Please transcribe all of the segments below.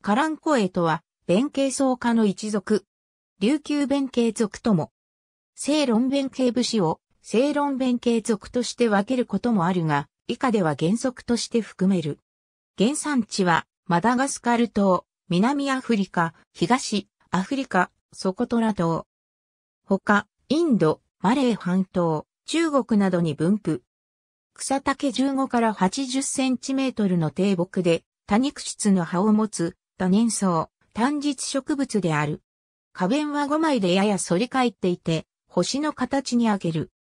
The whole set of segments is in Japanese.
カランコエとは、弁慶僧家の一族。琉球弁慶族とも。正論弁慶武士を、正論弁慶族として分けることもあるが、以下では原則として含める。原産地は、マダガスカル島、南アフリカ、東、アフリカ、ソコトラ島。他、インド、マレー半島、中国などに分布。草丈15から80センチメートルの低木で、多肉質の葉を持つった年草、単実植物である。花弁は5枚でやや反り返っていて、星の形にあける。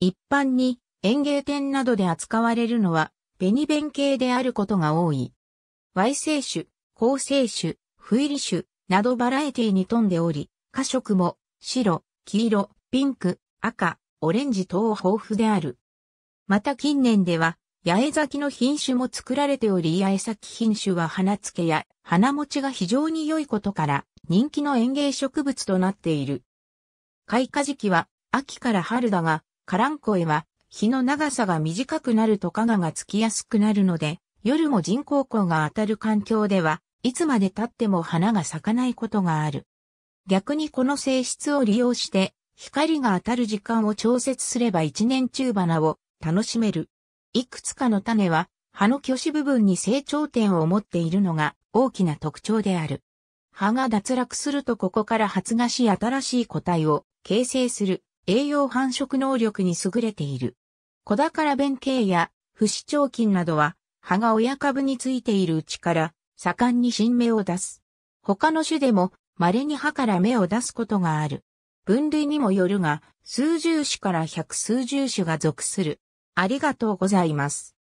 一般に園芸店などで扱われるのは、紅弁系であることが多い。矮生種、高生種、不入り種などバラエティに富んでおり、花色も白、黄色、ピンク、赤、オレンジ等豊富である。また近年では、八重咲きの品種も作られており八重咲き品種は花付けや花持ちが非常に良いことから人気の園芸植物となっている。開花時期は秋から春だが、カランコエは日の長さが短くなると花がつきやすくなるので、夜も人工光が当たる環境では、いつまで経っても花が咲かないことがある。逆にこの性質を利用して、光が当たる時間を調節すれば一年中花を楽しめる。いくつかの種は葉の巨子部分に成長点を持っているのが大きな特徴である。葉が脱落するとここから発芽し新しい個体を形成する栄養繁殖能力に優れている。小宝弁慶や不死鳥菌などは葉が親株についているうちから盛んに新芽を出す。他の種でも稀に葉から芽を出すことがある。分類にもよるが、数十種から百数十種が属するありがとうございます。